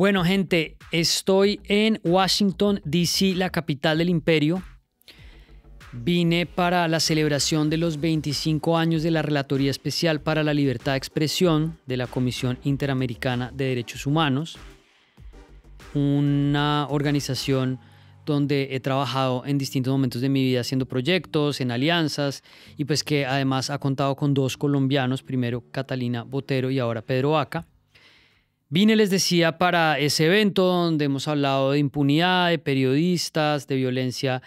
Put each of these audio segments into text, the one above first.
Bueno, gente, estoy en Washington, D.C., la capital del imperio. Vine para la celebración de los 25 años de la Relatoría Especial para la Libertad de Expresión de la Comisión Interamericana de Derechos Humanos, una organización donde he trabajado en distintos momentos de mi vida haciendo proyectos, en alianzas, y pues que además ha contado con dos colombianos, primero Catalina Botero y ahora Pedro Vaca. Vine, les decía, para ese evento donde hemos hablado de impunidad, de periodistas, de violencia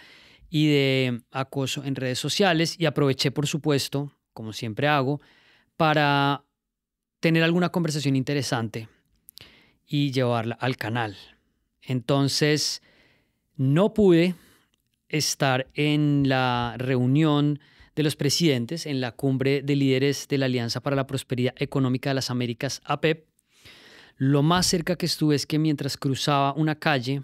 y de acoso en redes sociales y aproveché, por supuesto, como siempre hago, para tener alguna conversación interesante y llevarla al canal. Entonces, no pude estar en la reunión de los presidentes en la cumbre de líderes de la Alianza para la Prosperidad Económica de las Américas, APEP, e lo más cerca que estuve es que mientras cruzaba una calle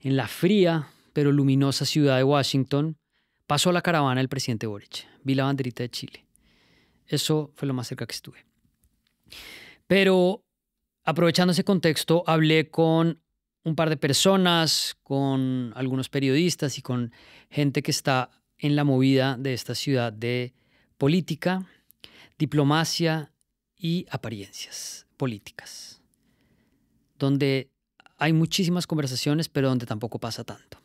en la fría pero luminosa ciudad de Washington, pasó la caravana del presidente Boric. Vi la banderita de Chile. Eso fue lo más cerca que estuve. Pero aprovechando ese contexto, hablé con un par de personas, con algunos periodistas y con gente que está en la movida de esta ciudad de política, diplomacia y apariencias políticas donde hay muchísimas conversaciones, pero donde tampoco pasa tanto.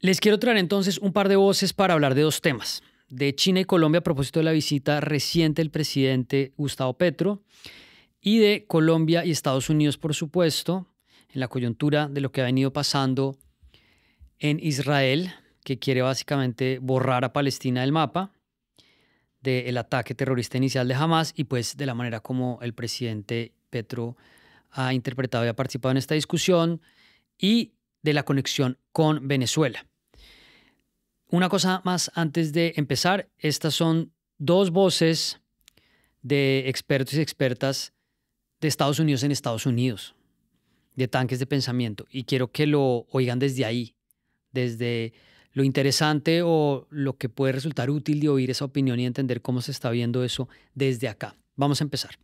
Les quiero traer entonces un par de voces para hablar de dos temas, de China y Colombia a propósito de la visita reciente del presidente Gustavo Petro y de Colombia y Estados Unidos, por supuesto, en la coyuntura de lo que ha venido pasando en Israel, que quiere básicamente borrar a Palestina del mapa del ataque terrorista inicial de Hamas y pues de la manera como el presidente Petro ha interpretado y ha participado en esta discusión y de la conexión con Venezuela. Una cosa más antes de empezar, estas son dos voces de expertos y expertas de Estados Unidos en Estados Unidos, de tanques de pensamiento, y quiero que lo oigan desde ahí, desde lo interesante o lo que puede resultar útil de oír esa opinión y entender cómo se está viendo eso desde acá. Vamos a empezar.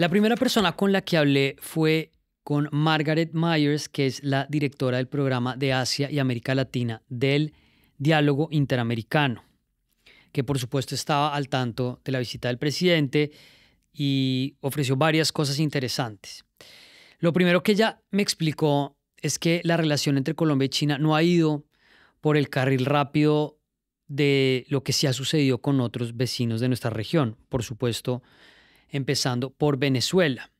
La primera persona con la que hablé fue con Margaret Myers, que es la directora del programa de Asia y América Latina del Diálogo Interamericano, que por supuesto estaba al tanto de la visita del presidente y ofreció varias cosas interesantes. Lo primero que ella me explicó es que la relación entre Colombia y China no ha ido por el carril rápido de lo que sí ha sucedido con otros vecinos de nuestra región. Por supuesto, empezando por Venezuela.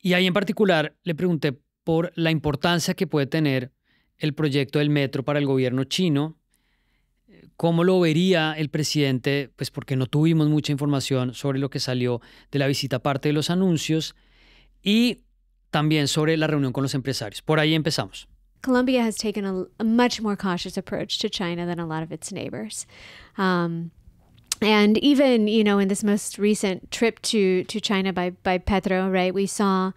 Y ahí en particular le pregunté por la importancia que puede tener el proyecto del metro para el gobierno chino, cómo lo vería el presidente, pues porque no tuvimos mucha información sobre lo que salió de la visita aparte de los anuncios y también sobre la reunión con los empresarios. Por ahí empezamos. Colombia has taken a, much more cautious approach to China than a lot of its neighbors. Um, and even you know in this most recent trip to to China by by Petro, right? We saw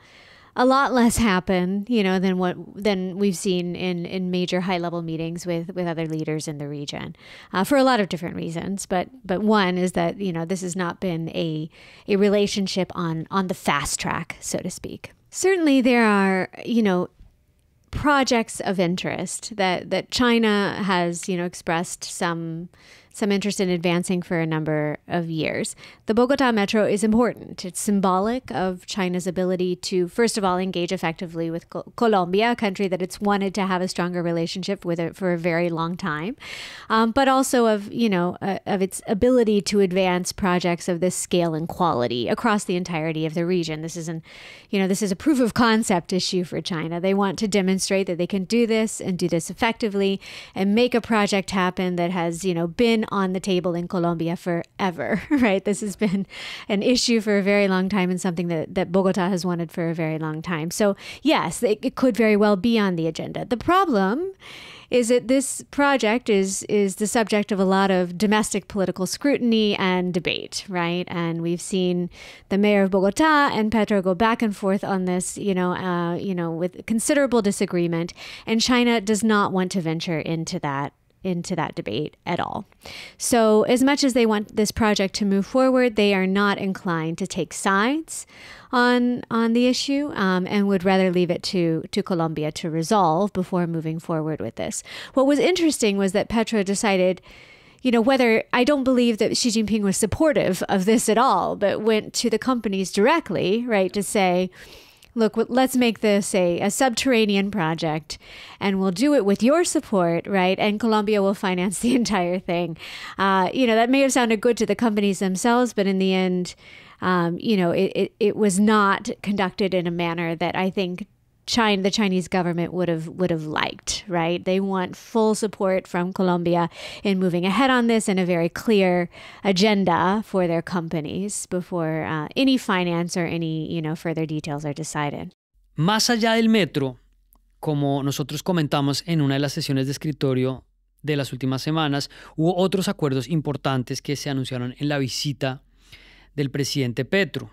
a lot less happen, you know, than what than we've seen in in major high level meetings with with other leaders in the region, uh, for a lot of different reasons. But but one is that you know this has not been a a relationship on on the fast track, so to speak. Certainly, there are you know projects of interest that that China has you know expressed some some interest in advancing for a number of years. The Bogota Metro is important. It's symbolic of China's ability to, first of all, engage effectively with Col Colombia, a country that it's wanted to have a stronger relationship with it for a very long time, um, but also of, you know, uh, of its ability to advance projects of this scale and quality across the entirety of the region. This is an, you know, this is a proof of concept issue for China. They want to demonstrate that they can do this and do this effectively and make a project happen that has, you know, been on the table in Colombia forever, right? This has been an issue for a very long time and something that, that Bogota has wanted for a very long time. So, yes, it, it could very well be on the agenda. The problem is that this project is is the subject of a lot of domestic political scrutiny and debate, right? And we've seen the mayor of Bogota and Petro go back and forth on this, you know, uh, you know, with considerable disagreement. And China does not want to venture into that into that debate at all. So, as much as they want this project to move forward, they are not inclined to take sides on on the issue um, and would rather leave it to to Colombia to resolve before moving forward with this. What was interesting was that Petro decided. You know, whether I don't believe that Xi Jinping was supportive of this at all, but went to the companies directly, right, to say, look, let's make this a, a subterranean project and we'll do it with your support, right? And Colombia will finance the entire thing. Uh, you know, that may have sounded good to the companies themselves, but in the end, um, you know, it, it, it was not conducted in a manner that I think China, the Chinese government would have would have liked, right? They want full support from Colombia in moving ahead on this and a very clear agenda for their companies before uh, any finance or any you know further details are decided. Más allá del metro, como nosotros comentamos en una de las sesiones de escritorio de las últimas semanas, hubo otros acuerdos importantes que se anunciaron en la visita del presidente Petro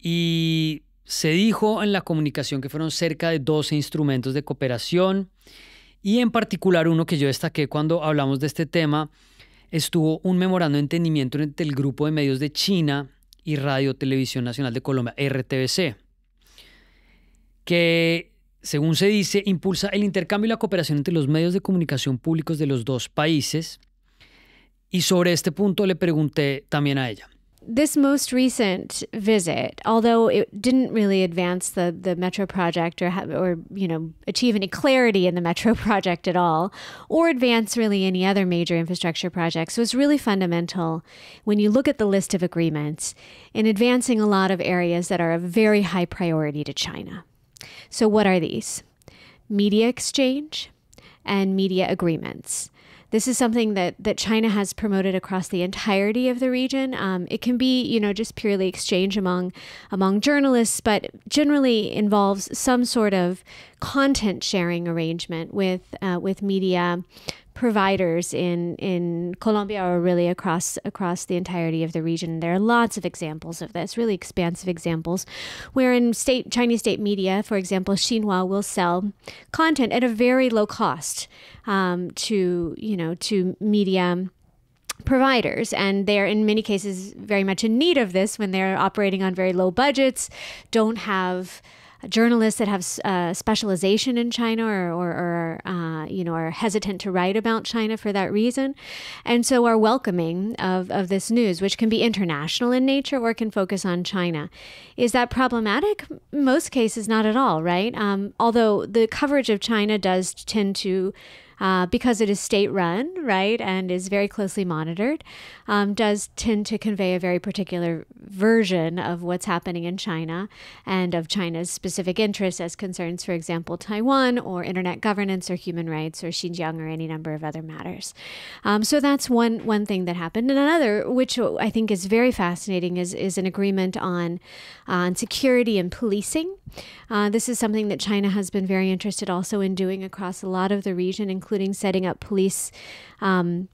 y Se dijo en la comunicación que fueron cerca de 12 instrumentos de cooperación y en particular uno que yo destaqué cuando hablamos de este tema estuvo un memorando de entendimiento entre el Grupo de Medios de China y Radio Televisión Nacional de Colombia, RTBC, que, según se dice, impulsa el intercambio y la cooperación entre los medios de comunicación públicos de los dos países. Y sobre este punto le pregunté también a ella. this most recent visit, although it didn't really advance the the metro project or have, or you know achieve any clarity in the metro project at all, or advance really any other major infrastructure projects, was really fundamental when you look at the list of agreements in advancing a lot of areas that are of very high priority to China. So what are these? Media exchange and media agreements. This is something that, that China has promoted across the entirety of the region. Um, it can be, you know, just purely exchange among among journalists, but generally involves some sort of content sharing arrangement with uh, with media providers in in Colombia or really across across the entirety of the region. There are lots of examples of this, really expansive examples, where in state Chinese state media, for example, Xinhua will sell content at a very low cost um, to you know to media providers and they're in many cases very much in need of this when they're operating on very low budgets don't have journalists that have uh, specialization in China or, or, or uh, you know, are hesitant to write about China for that reason, and so are welcoming of, of this news, which can be international in nature or can focus on China. Is that problematic? Most cases, not at all, right? Um, although the coverage of China does tend to uh, because it is state run, right, and is very closely monitored, um, does tend to convey a very particular version of what's happening in China and of China's specific interests as concerns, for example, Taiwan or internet governance or human rights or Xinjiang or any number of other matters. Um, so that's one one thing that happened, and another which I think is very fascinating is is an agreement on on security and policing. Uh, this is something that China has been very interested also in doing across a lot of the region, including including setting up police um,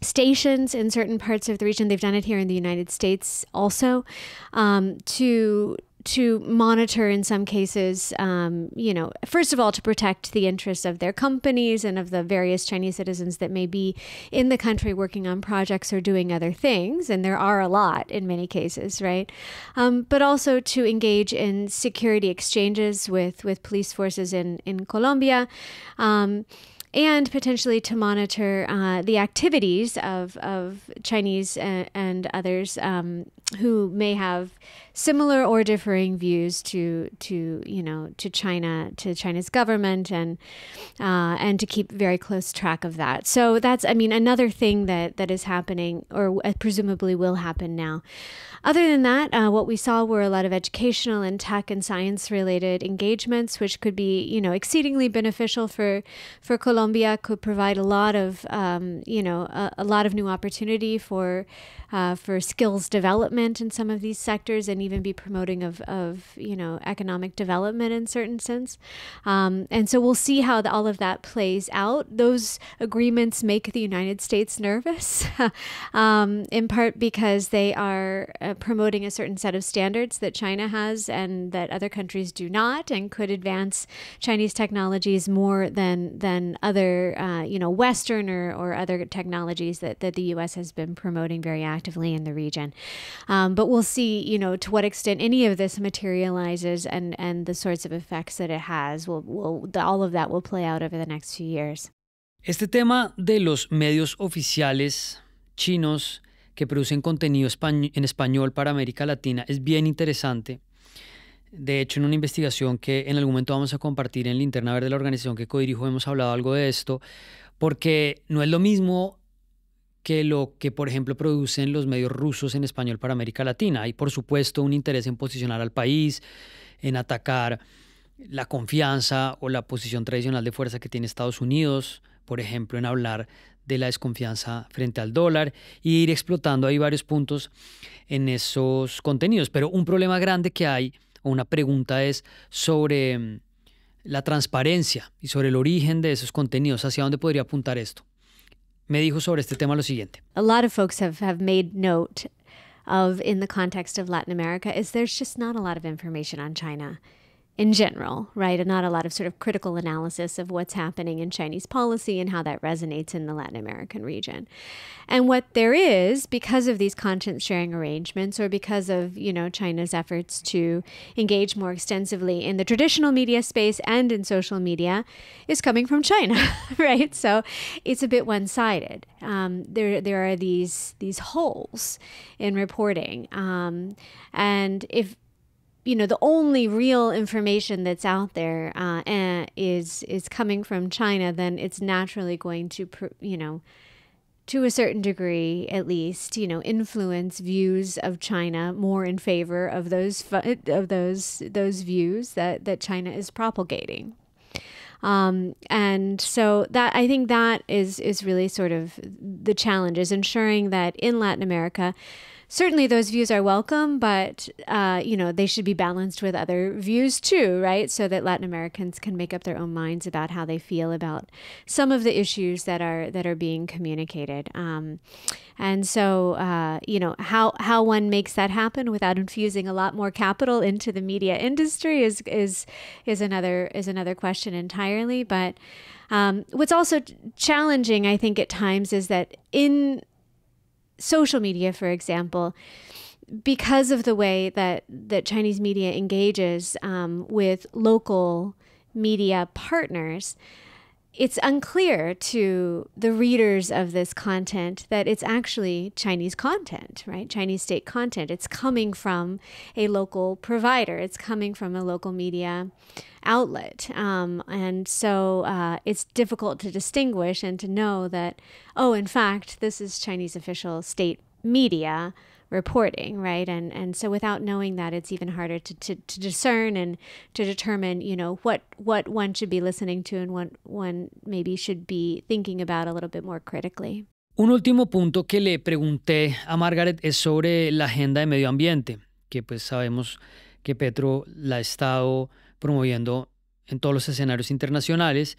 stations in certain parts of the region. They've done it here in the United States also um, to to monitor in some cases, um, you know, first of all, to protect the interests of their companies and of the various Chinese citizens that may be in the country working on projects or doing other things. And there are a lot in many cases, right? Um, but also to engage in security exchanges with, with police forces in, in Colombia. Um, and potentially to monitor uh, the activities of, of Chinese and, uh, and others um, who may have similar or differing views to to you know to China to China's government and uh, and to keep very close track of that. So that's I mean another thing that that is happening or uh, presumably will happen now. Other than that, uh, what we saw were a lot of educational and tech and science related engagements, which could be you know exceedingly beneficial for for Colombia Colombia could provide a lot of, um, you know, a, a, lot of new opportunity for uh, for skills development in some of these sectors, and even be promoting of, of you know economic development in certain sense. Um, and so we'll see how the, all of that plays out. Those agreements make the United States nervous, um, in part because they are uh, promoting a certain set of standards that China has and that other countries do not, and could advance Chinese technologies more than than other other, uh, you know, Western or, or other technologies that, that the U.S. has been promoting very actively in the region. Um, but we'll see, you know, to what extent any of this materializes and, and the sorts of effects that it has. Will, will, all of that will play out over the next few years. Este tema de los medios oficiales chinos que producen contenido en español para América Latina es bien interesante De hecho, en una investigación que en algún momento vamos a compartir en Linterna Verde, la organización que codirijo, hemos hablado algo de esto, porque no es lo mismo que lo que, por ejemplo, producen los medios rusos en español para América Latina. Hay, por supuesto, un interés en posicionar al país, en atacar la confianza o la posición tradicional de fuerza que tiene Estados Unidos, por ejemplo, en hablar de la desconfianza frente al dólar e ir explotando ahí varios puntos en esos contenidos. Pero un problema grande que hay una pregunta es sobre mm, la transparencia y sobre el origen de esos contenidos, hacia dónde podría apuntar esto. Me dijo sobre este tema lo siguiente. A lot of folks have, have made note of in the context of Latin America is there's just not a lot of information on China. in general, right? And not a lot of sort of critical analysis of what's happening in Chinese policy and how that resonates in the Latin American region. And what there is, because of these content sharing arrangements or because of, you know, China's efforts to engage more extensively in the traditional media space and in social media, is coming from China, right? So it's a bit one-sided. Um, there, there are these these holes in reporting, um, and if you know the only real information that's out there uh, eh, is is coming from China, then it's naturally going to you know to a certain degree at least you know influence views of China more in favor of those of those those views that that China is propagating. Um, and so that I think that is is really sort of the challenge is ensuring that in Latin America certainly those views are welcome, but uh, you know they should be balanced with other views too, right? So that Latin Americans can make up their own minds about how they feel about some of the issues that are that are being communicated. Um, and so uh, you know how how one makes that happen without infusing a lot more capital into the media industry is is is another is another question entirely, but. Um, what's also challenging, I think, at times is that in social media, for example, because of the way that that Chinese media engages um, with local media partners, it's unclear to the readers of this content that it's actually Chinese content, right? Chinese state content. It's coming from a local provider, it's coming from a local media outlet. Um, and so uh, it's difficult to distinguish and to know that, oh, in fact, this is Chinese official state media reporting right critically un último punto que le pregunté a Margaret es sobre la agenda de medio ambiente que pues sabemos que Petro la ha estado promoviendo en todos los escenarios internacionales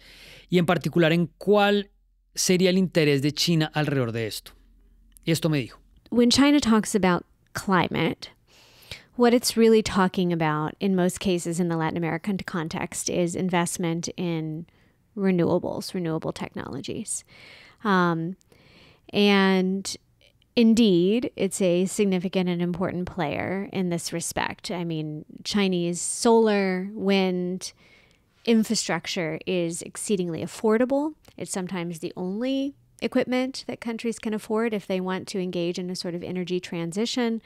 y en particular en cuál sería el interés de China alrededor de esto y esto me dijo when China talks about climate, what it's really talking about in most cases in the Latin American context is investment in renewables, renewable technologies. Um, and indeed, it's a significant and important player in this respect. I mean, Chinese solar, wind, infrastructure is exceedingly affordable. It's sometimes the only equipment that countries can afford if they want to engage in a sort of energy transition.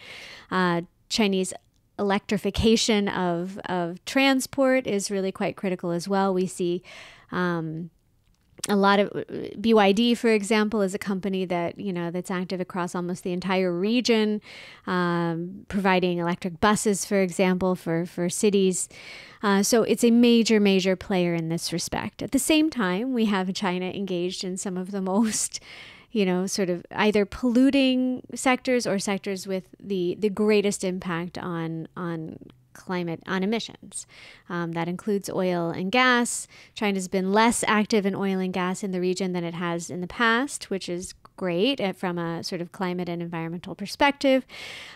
Uh, Chinese electrification of, of transport is really quite critical as well. We see um, a lot of BYD, for example, is a company that you know that's active across almost the entire region, um, providing electric buses, for example, for for cities. Uh, so it's a major, major player in this respect. At the same time, we have China engaged in some of the most you know, sort of either polluting sectors or sectors with the the greatest impact on on climate on emissions. Um, that includes oil and gas. China's been less active in oil and gas in the region than it has in the past, which is great from a sort of climate and environmental perspective,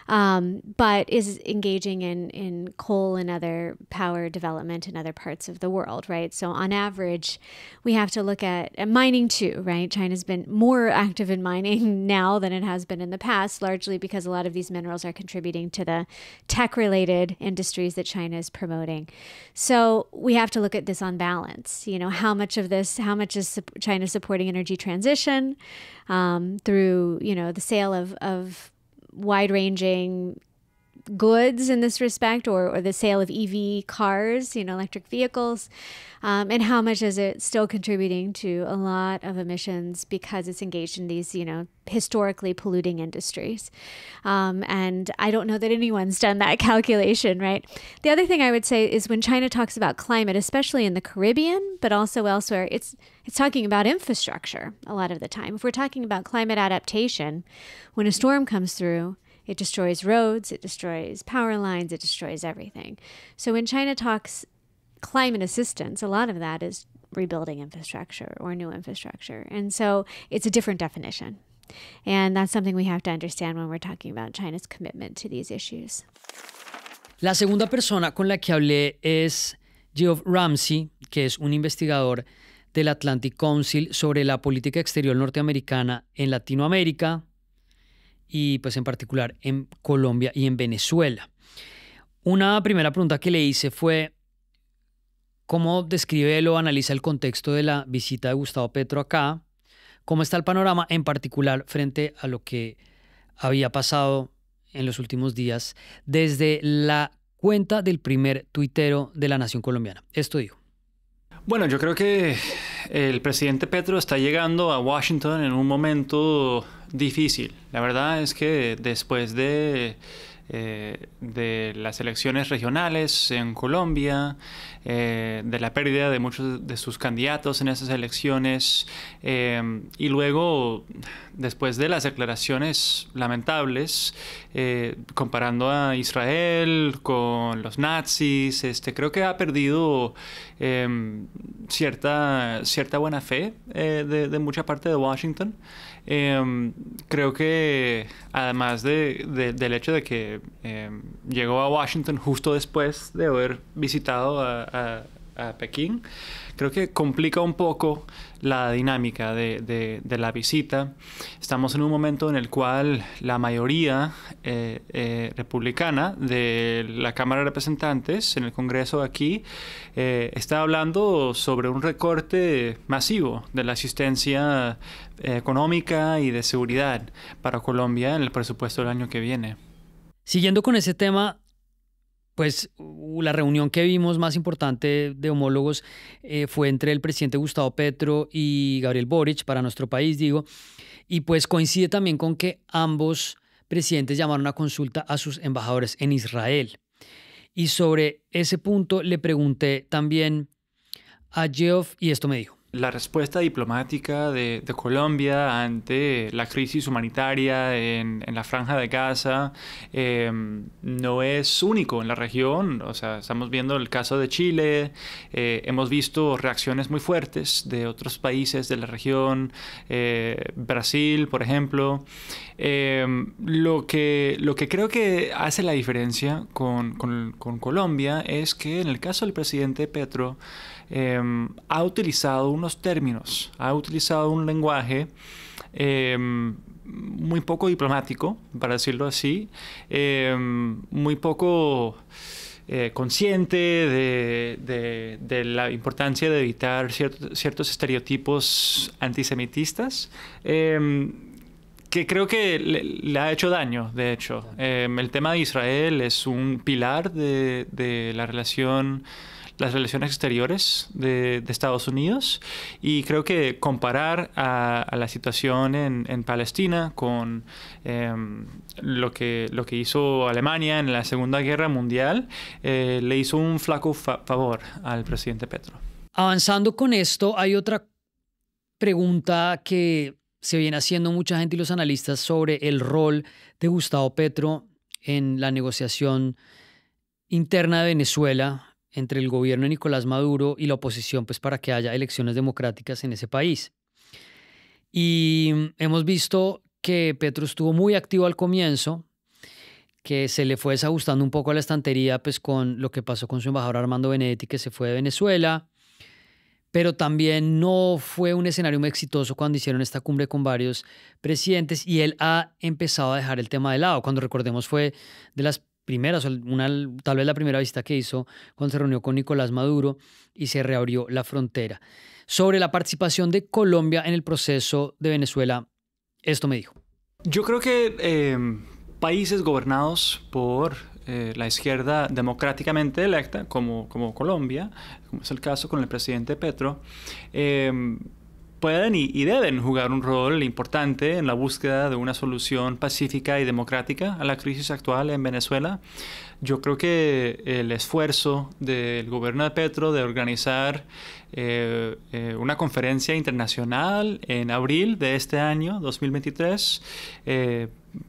um, but is engaging in, in coal and other power development in other parts of the world, right? So on average, we have to look at, mining too, right? China's been more active in mining now than it has been in the past, largely because a lot of these minerals are contributing to the tech related industries that China is promoting. So we have to look at this on balance. You know, how much of this, how much is China supporting energy transition? Um, um, through you know the sale of, of wide ranging goods in this respect or, or the sale of EV cars, you know, electric vehicles, um, and how much is it still contributing to a lot of emissions because it's engaged in these, you know, historically polluting industries. Um, and I don't know that anyone's done that calculation, right? The other thing I would say is when China talks about climate, especially in the Caribbean, but also elsewhere, it's it's talking about infrastructure a lot of the time. If we're talking about climate adaptation, when a storm comes through, it destroys roads, it destroys power lines, it destroys everything. So when China talks climate assistance, a lot of that is rebuilding infrastructure or new infrastructure. And so it's a different definition. And that's something we have to understand when we're talking about China's commitment to these issues. La segunda persona con la que hablé es Geoff Ramsey, que es un investigador del Atlantic Council sobre la política exterior norteamericana en Latinoamérica y pues en particular en Colombia y en Venezuela. Una primera pregunta que le hice fue, ¿cómo describe o analiza el contexto de la visita de Gustavo Petro acá? ¿Cómo está el panorama en particular frente a lo que había pasado en los últimos días desde la cuenta del primer tuitero de la Nación Colombiana? Esto digo. Bueno, yo creo que el presidente Petro está llegando a Washington en un momento difícil. La verdad es que después de, eh, las elecciones regionales en Colombia, eh, de la pérdida de muchos de sus candidatos en esas elecciones. Eh, y luego, después de las declaraciones lamentables, eh, comparando a Israel con los nazis, este, creo que ha perdido cierta, cierta buena fe de, mucha parte de Washington. creo que además del hecho de que llegó a Washington justo después de haber visitado a, a, Pekín, creo que complica un poco la dinámica de, la visita. Estamos en un momento en el cual la mayoría eh, eh, republicana de la Cámara de Representantes en el Congreso aquí eh, está hablando sobre un recorte masivo de la asistencia económica y de seguridad para Colombia en el presupuesto del año que viene. Siguiendo con ese tema, pues la reunión que vimos más importante de homólogos eh, fue entre el presidente Gustavo Petro y Gabriel Boric, para nuestro país, digo, y pues coincide también con que ambos presidentes llamaron a consulta a sus embajadores en Israel. Y sobre ese punto le pregunté también a Geoff y esto me dijo la respuesta diplomática de, Colombia ante la crisis humanitaria en, la franja de Gaza em, no es único en la región. O sea, estamos viendo el caso de Chile, eh, hemos visto reacciones muy fuertes de otros países de la región, eh, Brasil, por ejemplo. Em, lo, que, lo que creo que hace la diferencia con Colombia es que en el caso del presidente Petro, Em, ha utilizado unos términos, ha utilizado un lenguaje em, muy poco diplomático, para decirlo así, em, muy poco... Eh, consciente de, la importancia de evitar ciertos, estereotipos antisemitistas, que creo que le, ha hecho daño, de hecho. el tema de Israel es un pilar de, de la relación las relaciones exteriores de, Estados Unidos y creo que comparar a, la situación en, Palestina con em, lo, que, lo que hizo Alemania en la Segunda Guerra Mundial eh, le hizo un flaco favor al presidente Petro. Avanzando con esto, hay otra pregunta que se viene haciendo mucha gente y los analistas sobre el rol de Gustavo Petro en la negociación interna de Venezuela entre el gobierno de Nicolás Maduro y la oposición, pues para que haya elecciones democráticas en ese país. Y hemos visto que Petro estuvo muy activo al comienzo, que se le fue desajustando un poco a la estantería, pues con lo que pasó con su embajador Armando Benedetti, que se fue de Venezuela, pero también no fue un escenario muy exitoso cuando hicieron esta cumbre con varios presidentes y él ha empezado a dejar el tema de lado. Cuando recordemos fue de las primera una, tal vez la primera visita que hizo cuando se reunió con Nicolás Maduro y se reabrió la frontera. Sobre la participación de Colombia en el proceso de Venezuela, esto me dijo. Yo creo que em, países gobernados por eh, la izquierda democráticamente electa, como, como Colombia, como es el caso con el presidente Petro, em, pueden y, deben jugar un rol importante en la búsqueda de una solución pacífica y democrática a la crisis actual en Venezuela. Yo creo que el esfuerzo del gobierno de Petro de organizar eh, eh, una conferencia internacional en abril de este año, 2023,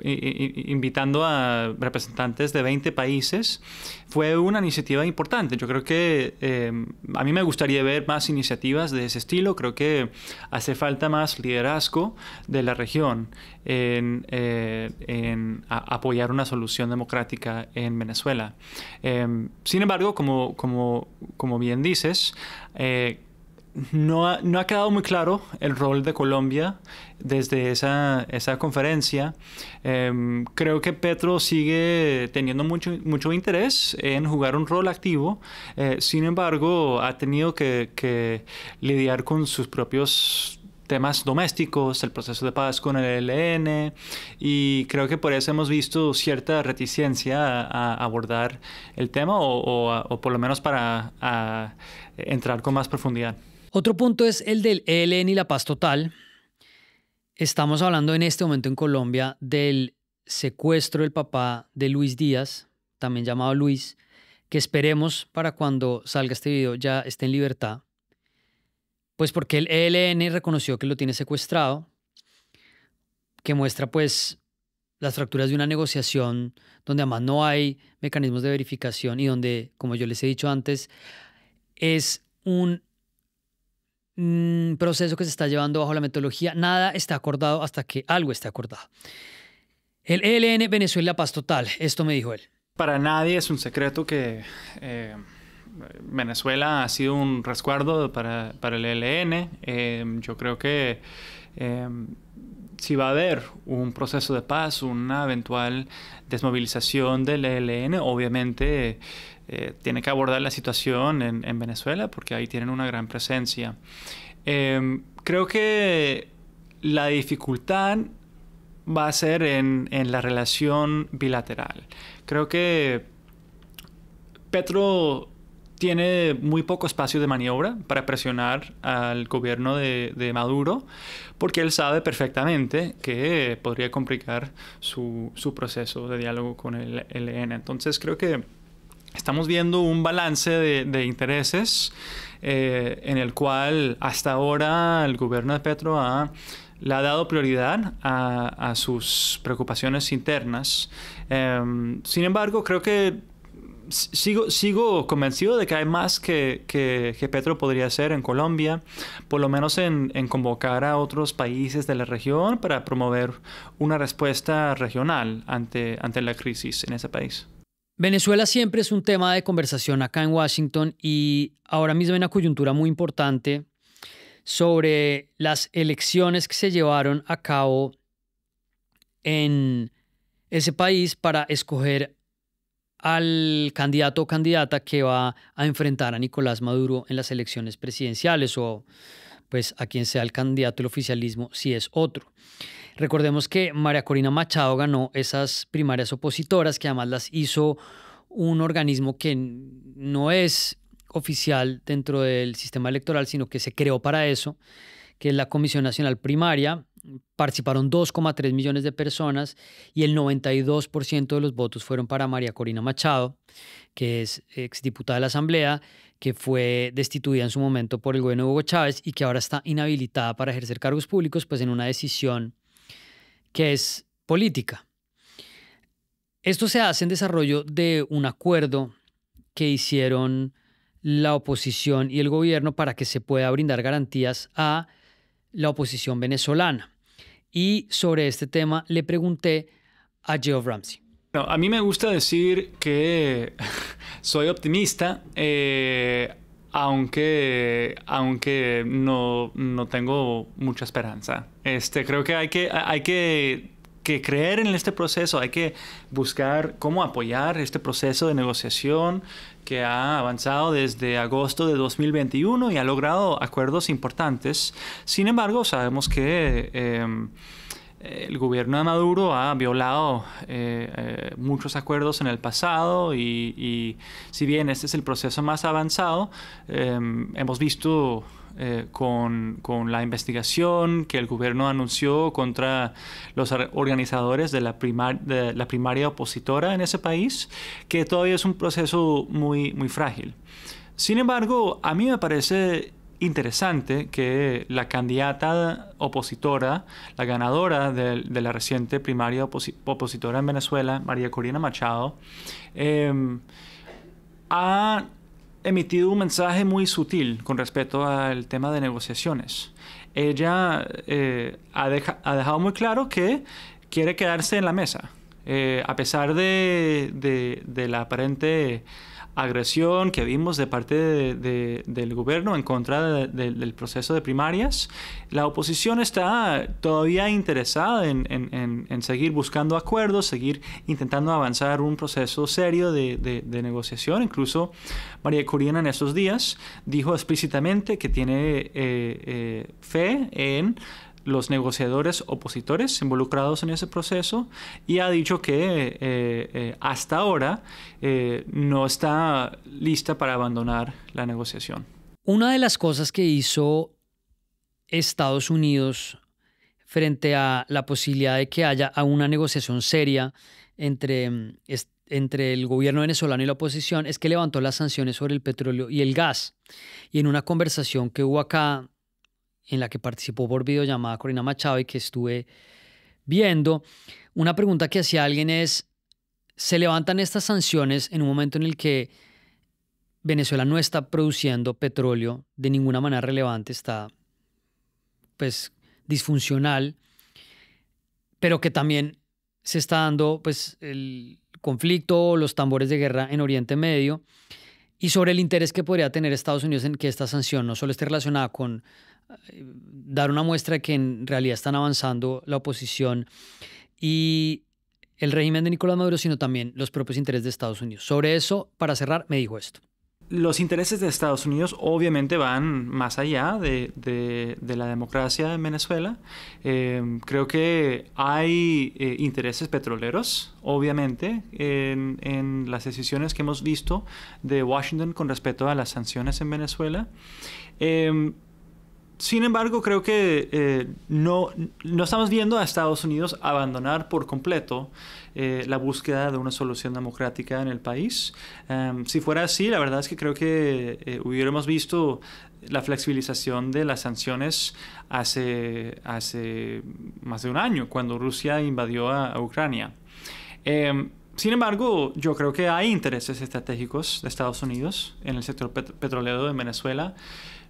invitando a representantes de 20 países, fue una iniciativa importante. Yo creo que eh, a mí me gustaría ver más iniciativas de ese estilo. Creo que hace falta más liderazgo de la región en, eh, apoyar una solución democrática en Venezuela. Eh, sin embargo, como, como, como bien dices, no ha, quedado muy claro el rol de Colombia desde esa, esa conferencia. Em, creo que Petro sigue teniendo mucho, interés en jugar un rol activo, eh, sin embargo ha tenido que, lidiar con sus propios temas domésticos, el proceso de paz con el ELN, e, y creo que por eso hemos visto cierta reticencia a, abordar el tema o, o, por lo menos para entrar con más profundidad. Otro punto es el del ELN y la paz total. Estamos hablando en este momento en Colombia del secuestro del papá de Luis Díaz, también llamado Luis, que esperemos para cuando salga este video ya esté en libertad. Pues porque el ELN reconoció que lo tiene secuestrado, que muestra pues las fracturas de una negociación donde además no hay mecanismos de verificación y donde, como yo les he dicho antes, es un Mm, proceso que se está llevando bajo la metodología. Nada está acordado hasta que algo esté acordado. El ELN Venezuela Paz Total, esto me dijo él. Para nadie es un secreto que eh, Venezuela ha sido un resguardo para, el ELN. Em, yo creo que em, si va a haber un proceso de paz, una eventual desmovilización del ELN, obviamente eh, tiene que abordar la situación en, Venezuela porque ahí tienen una gran presencia. Em, creo que la dificultad va a ser en, la relación bilateral. Creo que Petro tiene muy poco espacio de maniobra para presionar al gobierno de, Maduro, porque él sabe perfectamente que podría complicar su, su proceso de diálogo con el LN. E Entonces creo que estamos viendo un balance de, intereses eh, en el cual hasta ahora el gobierno de Petro le ha dado prioridad a, sus preocupaciones internas. Em, sin embargo, creo que sigo, convencido de que hay más que, que, Petro podría hacer en Colombia, por lo menos en, en, convocar a otros países de la región para promover una respuesta regional ante, ante la crisis en ese país. Venezuela siempre es un tema de conversación acá en Washington y ahora mismo hay una coyuntura muy importante sobre las elecciones que se llevaron a cabo en ese país para escoger al candidato o candidata que va a enfrentar a Nicolás Maduro en las elecciones presidenciales o pues a quien sea el candidato del oficialismo si es otro. Recordemos que María Corina Machado ganó esas primarias opositoras, que además las hizo un organismo que no es oficial dentro del sistema electoral, sino que se creó para eso, que es la Comisión Nacional Primaria. Participaron 2,3 millones de personas y el 92% de los votos fueron para María Corina Machado, que es exdiputada de la Asamblea, que fue destituida en su momento por el gobierno de Hugo Chávez y que ahora está inhabilitada para ejercer cargos públicos, pues en una decisión que es política. Esto se hace en desarrollo de un acuerdo que hicieron la oposición y el gobierno para que se pueda brindar garantías a la oposición venezolana. Y sobre este tema le pregunté a Geoff Ramsey. a mí me gusta decir que soy optimista. Eh, aunque, aunque no, tengo mucha esperanza. Este, creo que hay que, hay que, creer en este proceso, hay que buscar cómo apoyar este proceso de negociación que ha avanzado desde agosto de 2021 y ha logrado acuerdos importantes. Sin embargo, sabemos que... Em, el gobierno de Maduro ha violado eh, eh, muchos acuerdos en el pasado y, si bien este es el proceso más avanzado, eh, hemos visto con, la investigación que el gobierno anunció contra los organizadores de la, de la primaria opositora en ese país, que todavía es un proceso muy, muy frágil. Sin embargo, a mí me parece interesante que la candidata opositora, la ganadora de, la reciente primaria opositora en Venezuela, María Corina Machado, em, ha emitido un mensaje muy sutil con respecto al tema de negociaciones. Ella eh, ha, dejado muy claro que quiere quedarse en la mesa, eh, a pesar de, de la aparente agresión que vimos de parte del gobierno en contra del proceso de primarias, la oposición está todavía interesada en, seguir buscando acuerdos, seguir intentando avanzar un proceso serio de, negociación. Incluso María Corina en esos días dijo explícitamente que tiene eh, eh, fe en los negociadores opositores involucrados en ese proceso y ha dicho que eh, eh, hasta ahora eh, no está lista para abandonar la negociación. Una de las cosas que hizo Estados Unidos frente a la posibilidad de que haya una negociación seria entre, entre el gobierno venezolano y la oposición es que levantó las sanciones sobre el petróleo y el gas. Y en una conversación que hubo acá en la que participó por videollamada Corina Machado y que estuve viendo, una pregunta que hacía alguien es, ¿se levantan estas sanciones en un momento en el que Venezuela no está produciendo petróleo de ninguna manera relevante, está pues disfuncional, pero que también se está dando pues el conflicto, los tambores de guerra en Oriente Medio y sobre el interés que podría tener Estados Unidos en que esta sanción no solo esté relacionada con dar una muestra que en realidad están avanzando la oposición y el régimen de Nicolás Maduro, sino también los propios intereses de Estados Unidos. Sobre eso, para cerrar, me dijo esto. Los intereses de Estados Unidos obviamente van más allá de, la democracia en Venezuela. Eh, creo que hay eh, intereses petroleros, obviamente, en, en las decisiones que hemos visto de Washington con respecto a las sanciones en Venezuela. Eh, sin embargo, creo que eh, no, no estamos viendo a Estados Unidos abandonar por completo eh, la búsqueda de una solución democrática en el país. Em, si fuera así, la verdad es que creo que eh, hubiéramos visto la flexibilización de las sanciones hace, hace más de un año, cuando Rusia invadió a, Ucrania. Em, sin embargo, yo creo que hay intereses estratégicos de Estados Unidos en el sector petrolero de Venezuela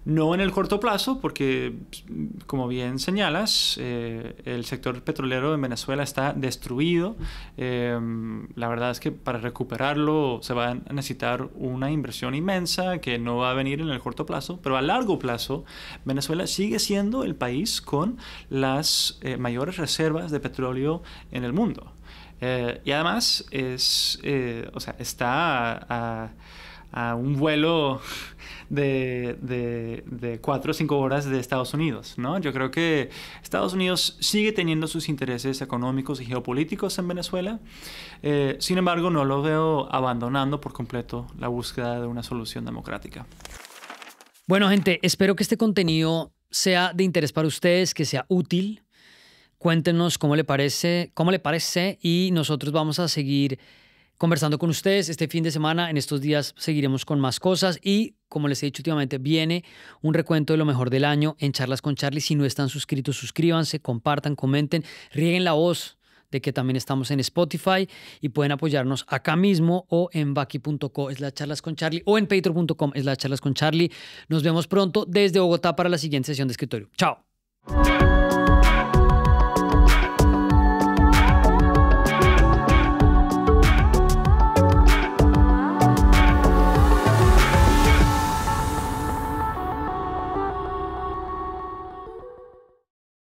no en el corto plazo, porque pues, como bien señalas, eh, el sector petrolero en Venezuela está destruido. Eh, la verdad es que para recuperarlo se va a necesitar una inversión inmensa que no va a venir en el corto plazo, pero a largo plazo Venezuela sigue siendo el país con las eh, mayores reservas de petróleo en el mundo. y además es, o sea, está... a a un vuelo de, cuatro o cinco horas de Estados Unidos, ¿no? Yo creo que Estados Unidos sigue teniendo sus intereses económicos y geopolíticos en Venezuela, eh, sin embargo no lo veo abandonando por completo la búsqueda de una solución democrática. Bueno, gente, espero que este contenido sea de interés para ustedes, que sea útil. Cuéntenos cómo le parece, cómo le parece y nosotros vamos a seguir conversando con ustedes este fin de semana. En estos días seguiremos con más cosas y, como les he dicho últimamente, viene un recuento de lo mejor del año en Charlas con Charlie. Si no están suscritos, suscríbanse, compartan, comenten, rieguen la voz de que también estamos en Spotify y pueden apoyarnos acá mismo o en baki.co es la charlas con Charlie o en patreon.com es la charlas con Charlie. Nos vemos pronto desde Bogotá para la siguiente sesión de escritorio. Chao.